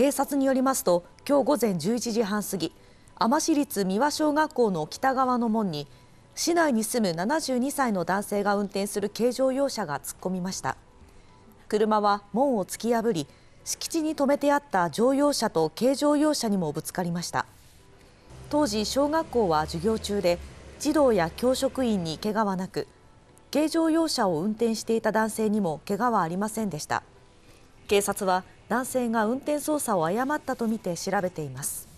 警察によりますと今日午前11時半過ぎ天市立三輪小学校の北側の門に市内に住む72歳の男性が運転する軽乗用車が突っ込みました車は門を突き破り敷地に停めてあった乗用車と軽乗用車にもぶつかりました当時小学校は授業中で児童や教職員に怪我はなく軽乗用車を運転していた男性にも怪我はありませんでした警察は男性が運転操作を誤ったとみて調べています。